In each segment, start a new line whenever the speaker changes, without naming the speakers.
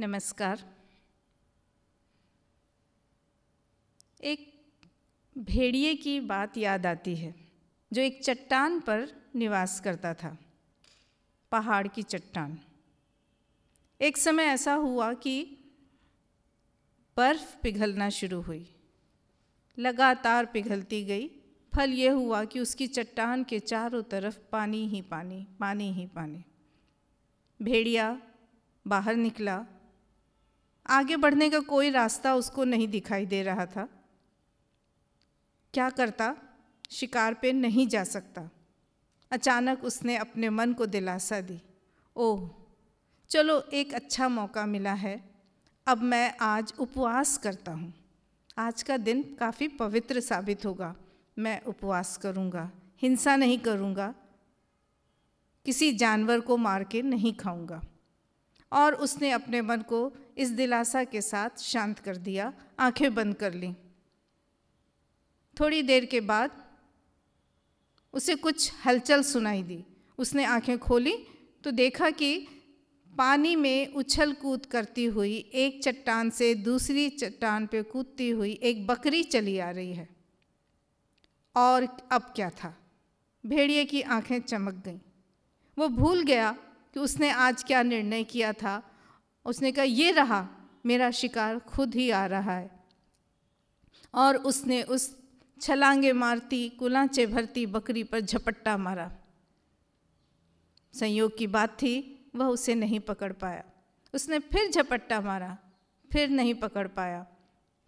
नमस्कार एक भेड़िए की बात याद आती है जो एक चट्टान पर निवास करता था पहाड़ की चट्टान एक समय ऐसा हुआ कि बर्फ़ पिघलना शुरू हुई लगातार पिघलती गई फल यह हुआ कि उसकी चट्टान के चारों तरफ पानी ही पानी पानी ही पानी भेड़िया बाहर निकला आगे बढ़ने का कोई रास्ता उसको नहीं दिखाई दे रहा था क्या करता शिकार पे नहीं जा सकता अचानक उसने अपने मन को दिलासा दी ओह चलो एक अच्छा मौका मिला है अब मैं आज उपवास करता हूँ आज का दिन काफ़ी पवित्र साबित होगा मैं उपवास करूँगा हिंसा नहीं करूँगा किसी जानवर को मार के नहीं खाऊँगा और उसने अपने मन को इस दिलासा के साथ शांत कर दिया आंखें बंद कर ली थोड़ी देर के बाद उसे कुछ हलचल सुनाई दी उसने आंखें खोली तो देखा कि पानी में उछल कूद करती हुई एक चट्टान से दूसरी चट्टान पे कूदती हुई एक बकरी चली आ रही है और अब क्या था भेड़िए की आंखें चमक गईं वो भूल गया कि उसने आज क्या निर्णय किया था उसने कहा ये रहा मेरा शिकार खुद ही आ रहा है और उसने उस छलांगे मारती कुलाचे भरती बकरी पर झपट्टा मारा संयोग की बात थी वह उसे नहीं पकड़ पाया उसने फिर झपट्टा मारा फिर नहीं पकड़ पाया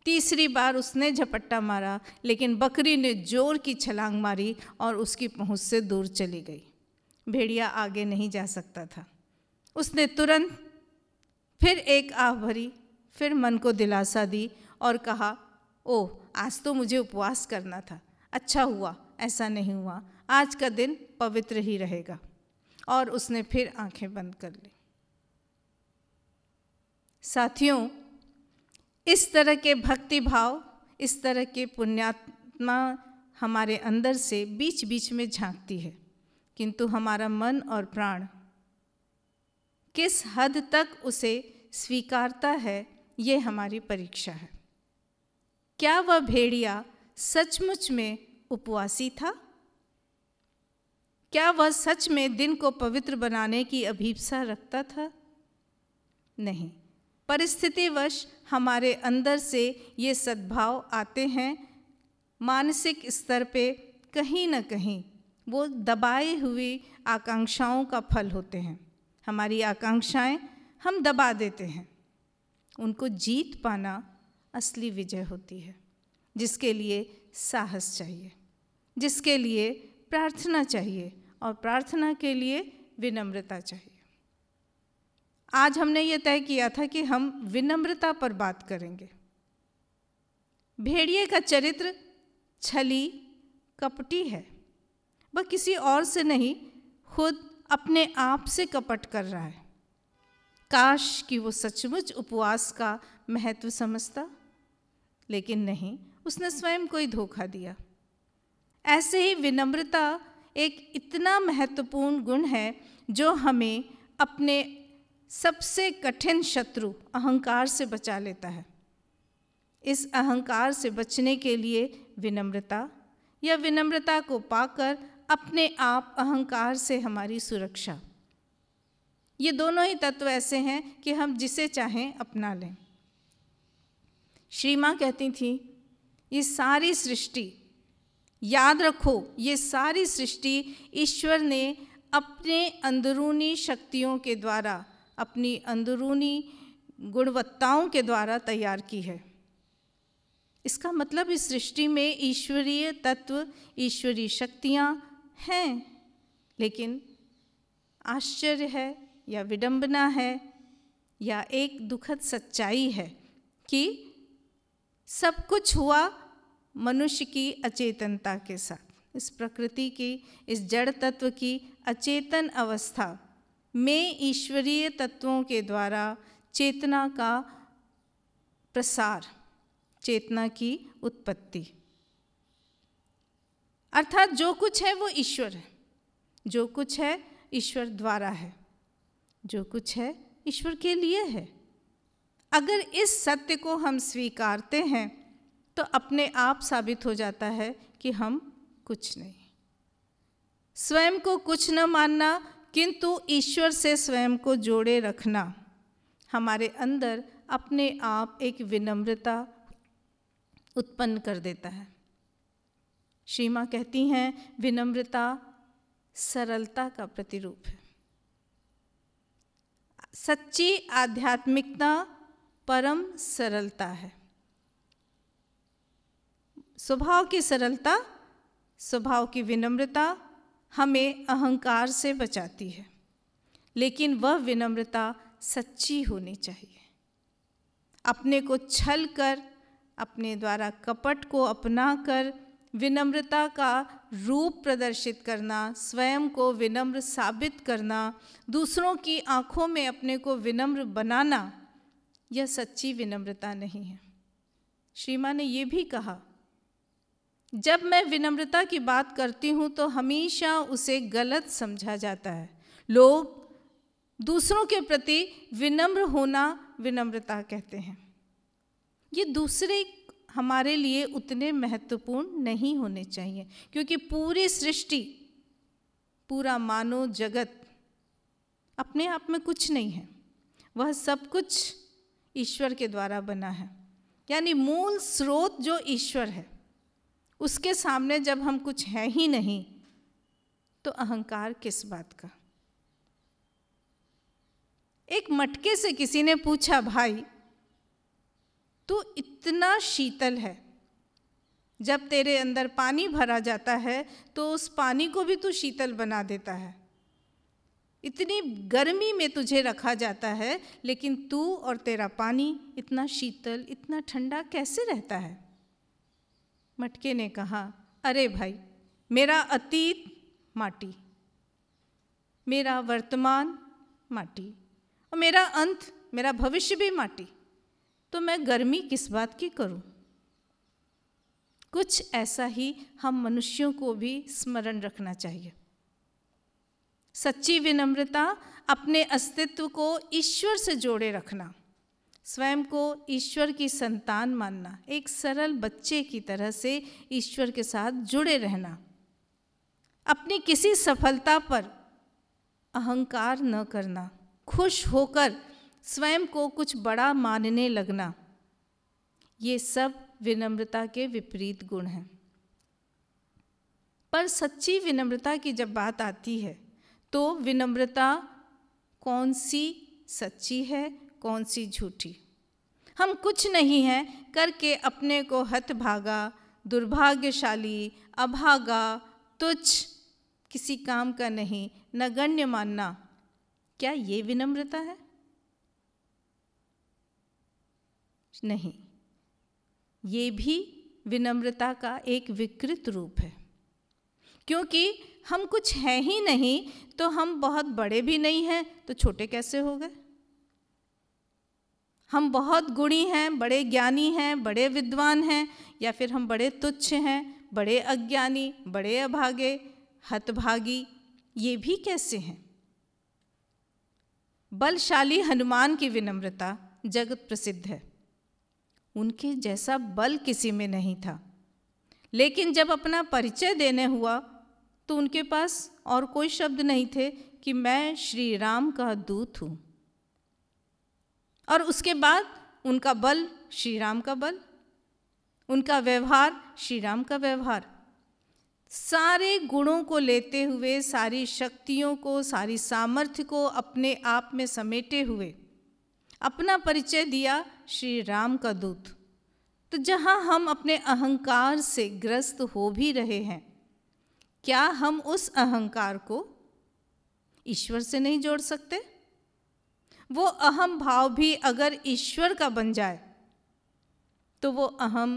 तीसरी बार उसने झपट्टा मारा लेकिन बकरी ने जोर की छलांग मारी और उसकी पहुंच से दूर चली गई भेड़िया आगे नहीं जा सकता था उसने तुरंत फिर एक आह भरी फिर मन को दिलासा दी और कहा ओह आज तो मुझे उपवास करना था अच्छा हुआ ऐसा नहीं हुआ आज का दिन पवित्र ही रहेगा और उसने फिर आंखें बंद कर ली साथियों इस तरह के भक्ति भाव इस तरह के पुण्यात्मा हमारे अंदर से बीच बीच में झांकती है किंतु हमारा मन और प्राण किस हद तक उसे स्वीकारता है ये हमारी परीक्षा है क्या वह भेड़िया सचमुच में उपवासी था क्या वह सच में दिन को पवित्र बनाने की अभीपसा रखता था नहीं परिस्थितिवश हमारे अंदर से ये सद्भाव आते हैं मानसिक स्तर पे कहीं ना कहीं वो दबाए हुए आकांक्षाओं का फल होते हैं हमारी आकांक्षाएं हम दबा देते हैं उनको जीत पाना असली विजय होती है जिसके लिए साहस चाहिए जिसके लिए प्रार्थना चाहिए और प्रार्थना के लिए विनम्रता चाहिए आज हमने ये तय किया था कि हम विनम्रता पर बात करेंगे भेड़िए का चरित्र छली कपटी है वह किसी और से नहीं खुद अपने आप से कपट कर रहा है काश कि वो सचमुच उपवास का महत्व समझता लेकिन नहीं उसने स्वयं कोई धोखा दिया ऐसे ही विनम्रता एक इतना महत्वपूर्ण गुण है जो हमें अपने सबसे कठिन शत्रु अहंकार से बचा लेता है इस अहंकार से बचने के लिए विनम्रता या विनम्रता को पाकर अपने आप अहंकार से हमारी सुरक्षा ये दोनों ही तत्व ऐसे हैं कि हम जिसे चाहें अपना लें श्री माँ कहती थी ये सारी सृष्टि याद रखो ये सारी सृष्टि ईश्वर ने अपने अंदरूनी शक्तियों के द्वारा अपनी अंदरूनी गुणवत्ताओं के द्वारा तैयार की है इसका मतलब इस सृष्टि में ईश्वरीय तत्व ईश्वरीय शक्तियाँ हैं लेकिन आश्चर्य है या विडंबना है या एक दुखद सच्चाई है कि सब कुछ हुआ मनुष्य की अचेतनता के साथ इस प्रकृति की इस जड़ तत्व की अचेतन अवस्था में ईश्वरीय तत्वों के द्वारा चेतना का प्रसार चेतना की उत्पत्ति अर्थात जो कुछ है वो ईश्वर है जो कुछ है ईश्वर द्वारा है जो कुछ है ईश्वर के लिए है अगर इस सत्य को हम स्वीकारते हैं तो अपने आप साबित हो जाता है कि हम कुछ नहीं स्वयं को कुछ न मानना किंतु ईश्वर से स्वयं को जोड़े रखना हमारे अंदर अपने आप एक विनम्रता उत्पन्न कर देता है श्रीमा कहती हैं विनम्रता सरलता का प्रतिरूप है सच्ची आध्यात्मिकता परम सरलता है स्वभाव की सरलता स्वभाव की विनम्रता हमें अहंकार से बचाती है लेकिन वह विनम्रता सच्ची होनी चाहिए अपने को छल कर अपने द्वारा कपट को अपना कर विनम्रता का रूप प्रदर्शित करना स्वयं को विनम्र साबित करना दूसरों की आंखों में अपने को विनम्र बनाना यह सच्ची विनम्रता नहीं है श्रीमा ने यह भी कहा जब मैं विनम्रता की बात करती हूँ तो हमेशा उसे गलत समझा जाता है लोग दूसरों के प्रति विनम्र होना विनम्रता कहते हैं ये दूसरे हमारे लिए उतने महत्वपूर्ण नहीं होने चाहिए क्योंकि पूरी सृष्टि पूरा मानव जगत अपने आप में कुछ नहीं है वह सब कुछ ईश्वर के द्वारा बना है यानी मूल स्रोत जो ईश्वर है उसके सामने जब हम कुछ हैं ही नहीं तो अहंकार किस बात का एक मटके से किसी ने पूछा भाई तू इतना शीतल है जब तेरे अंदर पानी भरा जाता है तो उस पानी को भी तू शीतल बना देता है इतनी गर्मी में तुझे रखा जाता है लेकिन तू और तेरा पानी इतना शीतल इतना ठंडा कैसे रहता है मटके ने कहा अरे भाई मेरा अतीत माटी मेरा वर्तमान माटी और मेरा अंत मेरा भविष्य भी माटी तो मैं गर्मी किस बात की करूं? कुछ ऐसा ही हम मनुष्यों को भी स्मरण रखना चाहिए सच्ची विनम्रता अपने अस्तित्व को ईश्वर से जोड़े रखना स्वयं को ईश्वर की संतान मानना एक सरल बच्चे की तरह से ईश्वर के साथ जुड़े रहना अपनी किसी सफलता पर अहंकार न करना खुश होकर स्वयं को कुछ बड़ा मानने लगना ये सब विनम्रता के विपरीत गुण हैं पर सच्ची विनम्रता की जब बात आती है तो विनम्रता कौन सी सच्ची है कौन सी झूठी हम कुछ नहीं हैं करके अपने को हतभागा दुर्भाग्यशाली अभागा तुच्छ किसी काम का नहीं नगण्य मानना क्या ये विनम्रता है नहीं ये भी विनम्रता का एक विकृत रूप है क्योंकि हम कुछ हैं ही नहीं तो हम बहुत बड़े भी नहीं हैं तो छोटे कैसे हो गए हम बहुत गुणी हैं बड़े ज्ञानी हैं बड़े विद्वान हैं या फिर हम बड़े तुच्छ हैं बड़े अज्ञानी बड़े अभागे हतभागी ये भी कैसे हैं बलशाली हनुमान की विनम्रता जगत प्रसिद्ध है उनके जैसा बल किसी में नहीं था लेकिन जब अपना परिचय देने हुआ तो उनके पास और कोई शब्द नहीं थे कि मैं श्री राम का दूत हूँ और उसके बाद उनका बल श्री राम का बल उनका व्यवहार श्री राम का व्यवहार सारे गुणों को लेते हुए सारी शक्तियों को सारी सामर्थ्य को अपने आप में समेटे हुए अपना परिचय दिया श्री राम का दूत तो जहाँ हम अपने अहंकार से ग्रस्त हो भी रहे हैं क्या हम उस अहंकार को ईश्वर से नहीं जोड़ सकते वो अहम भाव भी अगर ईश्वर का बन जाए तो वो अहम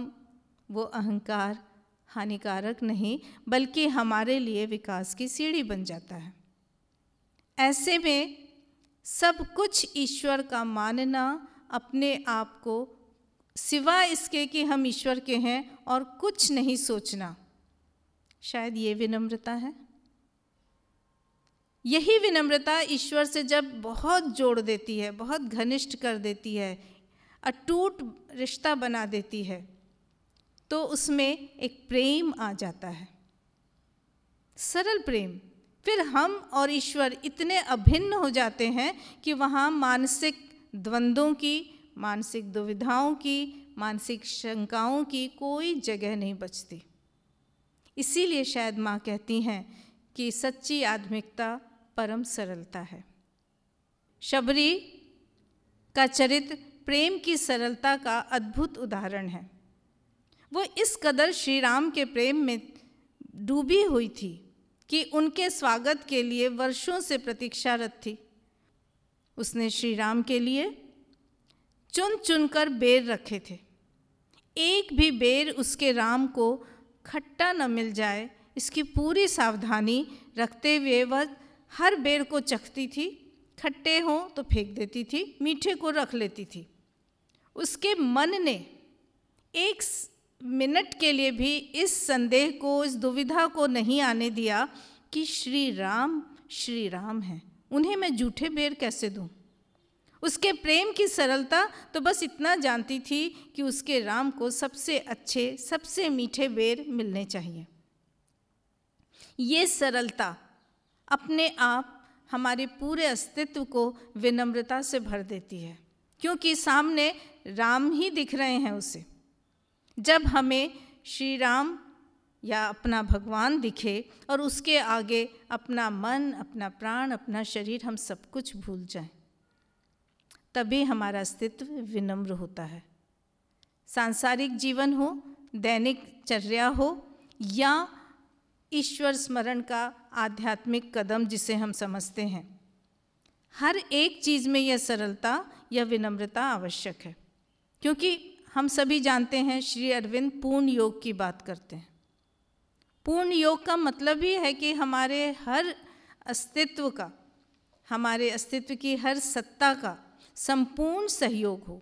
वो अहंकार हानिकारक नहीं बल्कि हमारे लिए विकास की सीढ़ी बन जाता है ऐसे में सब कुछ ईश्वर का मानना अपने आप को सिवा इसके कि हम ईश्वर के हैं और कुछ नहीं सोचना शायद ये विनम्रता है यही विनम्रता ईश्वर से जब बहुत जोड़ देती है बहुत घनिष्ठ कर देती है अटूट रिश्ता बना देती है तो उसमें एक प्रेम आ जाता है सरल प्रेम फिर हम और ईश्वर इतने अभिन्न हो जाते हैं कि वहाँ मानसिक द्वंद्वों की मानसिक दुविधाओं की मानसिक शंकाओं की कोई जगह नहीं बचती इसीलिए शायद माँ कहती हैं कि सच्ची आध्मिकता परम सरलता है शबरी का चरित्र प्रेम की सरलता का अद्भुत उदाहरण है वो इस कदर श्री राम के प्रेम में डूबी हुई थी कि उनके स्वागत के लिए वर्षों से प्रतीक्षारत थी उसने श्री राम के लिए चुन चुनकर बेर रखे थे एक भी बेर उसके राम को खट्टा न मिल जाए इसकी पूरी सावधानी रखते हुए वह हर बेर को चखती थी खट्टे हों तो फेंक देती थी मीठे को रख लेती थी उसके मन ने एक मिनट के लिए भी इस संदेह को इस दुविधा को नहीं आने दिया कि श्री राम श्री राम हैं उन्हें मैं जूठे बेर कैसे दूं? उसके प्रेम की सरलता तो बस इतना जानती थी कि उसके राम को सबसे अच्छे सबसे मीठे बेर मिलने चाहिए ये सरलता अपने आप हमारे पूरे अस्तित्व को विनम्रता से भर देती है क्योंकि सामने राम ही दिख रहे हैं उसे जब हमें श्री राम या अपना भगवान दिखे और उसके आगे अपना मन अपना प्राण अपना शरीर हम सब कुछ भूल जाएं तभी हमारा अस्तित्व विनम्र होता है सांसारिक जीवन हो दैनिक चर्या हो या ईश्वर स्मरण का आध्यात्मिक कदम जिसे हम समझते हैं हर एक चीज़ में यह सरलता या विनम्रता आवश्यक है क्योंकि हम सभी जानते हैं श्री अरविंद पूर्ण योग की बात करते हैं पूर्ण योग का मतलब ही है कि हमारे हर अस्तित्व का हमारे अस्तित्व की हर सत्ता का संपूर्ण सहयोग हो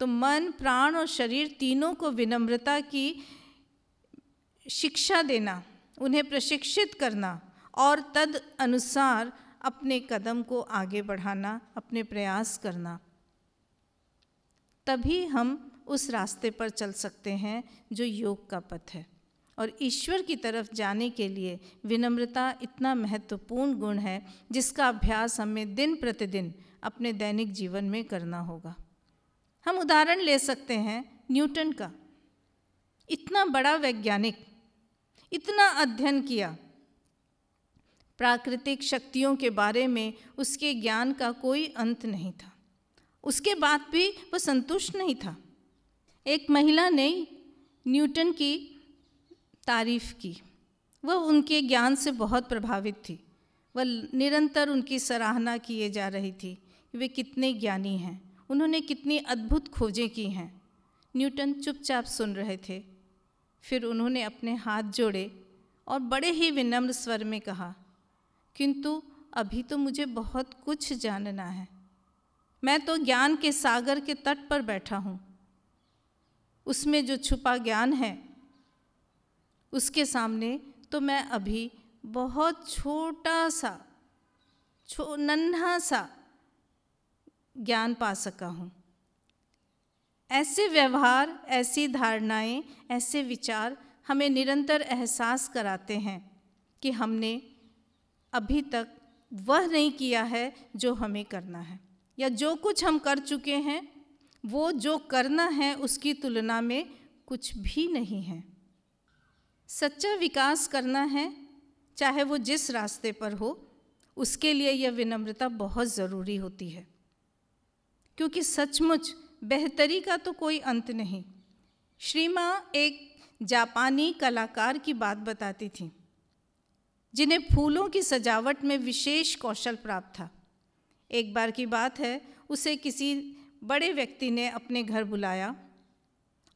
तो मन प्राण और शरीर तीनों को विनम्रता की शिक्षा देना उन्हें प्रशिक्षित करना और तद अनुसार अपने कदम को आगे बढ़ाना अपने प्रयास करना तभी हम उस रास्ते पर चल सकते हैं जो योग का पथ है और ईश्वर की तरफ जाने के लिए विनम्रता इतना महत्वपूर्ण गुण है जिसका अभ्यास हमें दिन प्रतिदिन अपने दैनिक जीवन में करना होगा हम उदाहरण ले सकते हैं न्यूटन का इतना बड़ा वैज्ञानिक इतना अध्ययन किया प्राकृतिक शक्तियों के बारे में उसके ज्ञान का कोई अंत नहीं था उसके बाद भी वह संतुष्ट नहीं था एक महिला ने न्यूटन की तारीफ की वह उनके ज्ञान से बहुत प्रभावित थी वह निरंतर उनकी सराहना किए जा रही थी वे कितने ज्ञानी हैं उन्होंने कितनी अद्भुत खोजें की हैं न्यूटन चुपचाप सुन रहे थे फिर उन्होंने अपने हाथ जोड़े और बड़े ही विनम्र स्वर में कहा किंतु अभी तो मुझे बहुत कुछ जानना है मैं तो ज्ञान के सागर के तट पर बैठा हूँ उसमें जो छुपा ज्ञान है उसके सामने तो मैं अभी बहुत छोटा सा छो नन्हा सा ज्ञान पा सका हूँ ऐसे व्यवहार ऐसी धारणाएं, ऐसे विचार हमें निरंतर एहसास कराते हैं कि हमने अभी तक वह नहीं किया है जो हमें करना है या जो कुछ हम कर चुके हैं वो जो करना है उसकी तुलना में कुछ भी नहीं है सच्चा विकास करना है चाहे वो जिस रास्ते पर हो उसके लिए यह विनम्रता बहुत ज़रूरी होती है क्योंकि सचमुच बेहतरी का तो कोई अंत नहीं श्रीमा एक जापानी कलाकार की बात बताती थी जिन्हें फूलों की सजावट में विशेष कौशल प्राप्त था एक बार की बात है उसे किसी बड़े व्यक्ति ने अपने घर बुलाया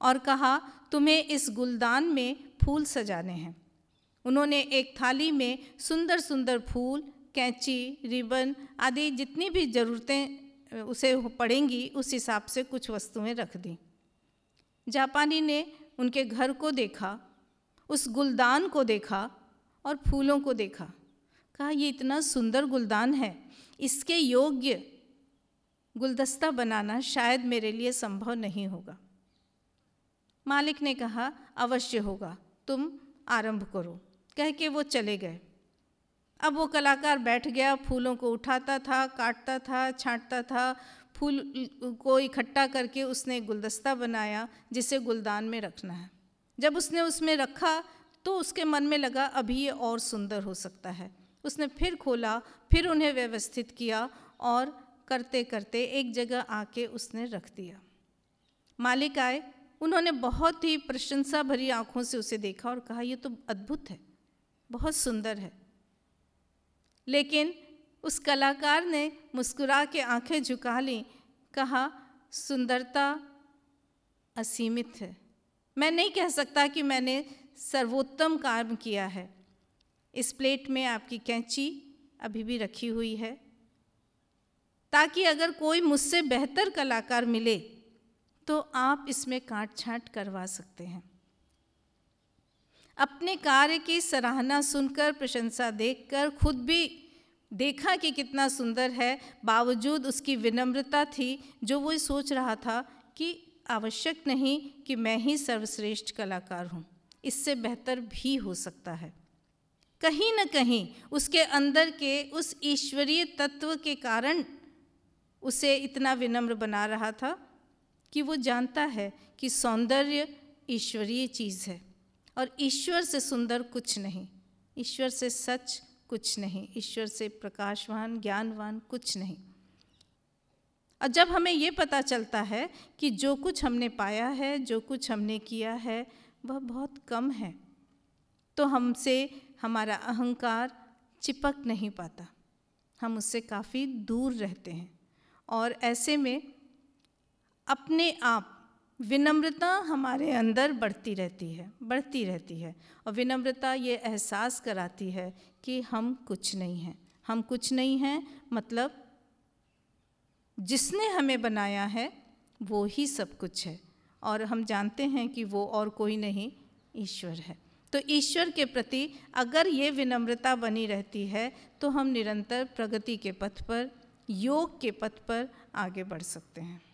और कहा तुम्हें इस गुलदान में फूल सजाने हैं उन्होंने एक थाली में सुंदर सुंदर फूल कैंची रिबन आदि जितनी भी ज़रूरतें उसे पड़ेंगी उस हिसाब से कुछ वस्तुएं रख दी जापानी ने उनके घर को देखा उस गुलदान को देखा और फूलों को देखा कहा ये इतना सुंदर गुलदान है इसके योग्य गुलदस्ता बनाना शायद मेरे लिए संभव नहीं होगा मालिक ने कहा अवश्य होगा तुम आरंभ करो कह के वो चले गए अब वो कलाकार बैठ गया फूलों को उठाता था काटता था छाँटता था फूल को इकट्ठा करके उसने गुलदस्ता बनाया जिसे गुलदान में रखना है जब उसने उसमें रखा तो उसके मन में लगा अभी ये और सुंदर हो सकता है उसने फिर खोला फिर उन्हें व्यवस्थित किया और करते करते एक जगह आके उसने रख दिया मालिक आए उन्होंने बहुत ही प्रशंसा भरी आंखों से उसे देखा और कहा यह तो अद्भुत है बहुत सुंदर है लेकिन उस कलाकार ने मुस्कुरा के आंखें झुका ली कहा सुंदरता असीमित है मैं नहीं कह सकता कि मैंने सर्वोत्तम काम किया है इस प्लेट में आपकी कैंची अभी भी रखी हुई है ताकि अगर कोई मुझसे बेहतर कलाकार मिले तो आप इसमें काट छाँट करवा सकते हैं अपने कार्य की सराहना सुनकर प्रशंसा देखकर खुद भी देखा कि कितना सुंदर है बावजूद उसकी विनम्रता थी जो वो सोच रहा था कि आवश्यक नहीं कि मैं ही सर्वश्रेष्ठ कलाकार हूँ इससे बेहतर भी हो सकता है कहीं ना कहीं उसके अंदर के उस ईश्वरीय तत्व के कारण उसे इतना विनम्र बना रहा था कि वो जानता है कि सौंदर्य ईश्वरीय चीज़ है और ईश्वर से सुंदर कुछ नहीं ईश्वर से सच कुछ नहीं ईश्वर से प्रकाशवान ज्ञानवान कुछ नहीं और जब हमें ये पता चलता है कि जो कुछ हमने पाया है जो कुछ हमने किया है वह बहुत कम है तो हमसे हमारा अहंकार चिपक नहीं पाता हम उससे काफ़ी दूर रहते हैं और ऐसे में अपने आप विनम्रता हमारे अंदर बढ़ती रहती है बढ़ती रहती है और विनम्रता ये एहसास कराती है कि हम कुछ नहीं हैं हम कुछ नहीं हैं मतलब जिसने हमें बनाया है वो ही सब कुछ है और हम जानते हैं कि वो और कोई नहीं ईश्वर है तो ईश्वर के प्रति अगर ये विनम्रता बनी रहती है तो हम निरंतर प्रगति के पथ पर योग के पथ पर आगे बढ़ सकते हैं